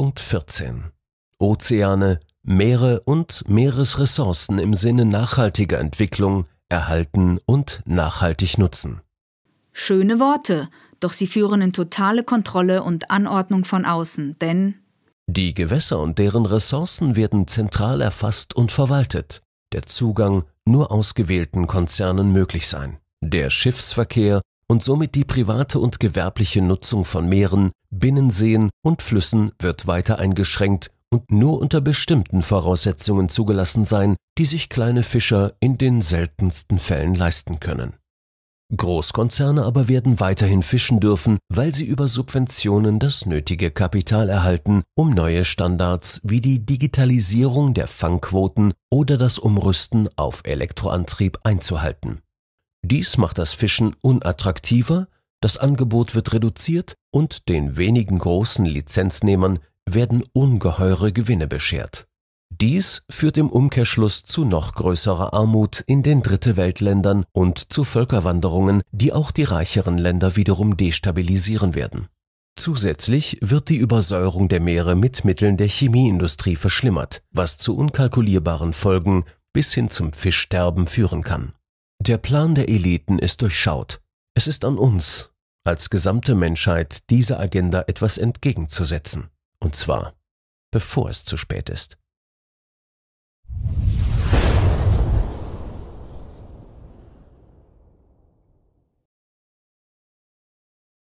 Punkt 14. Ozeane, Meere und Meeresressourcen im Sinne nachhaltiger Entwicklung erhalten und nachhaltig nutzen. Schöne Worte, doch sie führen in totale Kontrolle und Anordnung von außen, denn die Gewässer und deren Ressourcen werden zentral erfasst und verwaltet, der Zugang nur ausgewählten Konzernen möglich sein. Der Schiffsverkehr und somit die private und gewerbliche Nutzung von Meeren, Binnenseen und Flüssen wird weiter eingeschränkt und nur unter bestimmten Voraussetzungen zugelassen sein, die sich kleine Fischer in den seltensten Fällen leisten können. Großkonzerne aber werden weiterhin fischen dürfen, weil sie über Subventionen das nötige Kapital erhalten, um neue Standards wie die Digitalisierung der Fangquoten oder das Umrüsten auf Elektroantrieb einzuhalten. Dies macht das Fischen unattraktiver, das Angebot wird reduziert und den wenigen großen Lizenznehmern werden ungeheure Gewinne beschert. Dies führt im Umkehrschluss zu noch größerer Armut in den Dritte-Welt-Ländern und zu Völkerwanderungen, die auch die reicheren Länder wiederum destabilisieren werden. Zusätzlich wird die Übersäuerung der Meere mit Mitteln der Chemieindustrie verschlimmert, was zu unkalkulierbaren Folgen bis hin zum Fischsterben führen kann der Plan der Eliten ist durchschaut. Es ist an uns, als gesamte Menschheit, dieser Agenda etwas entgegenzusetzen. Und zwar, bevor es zu spät ist.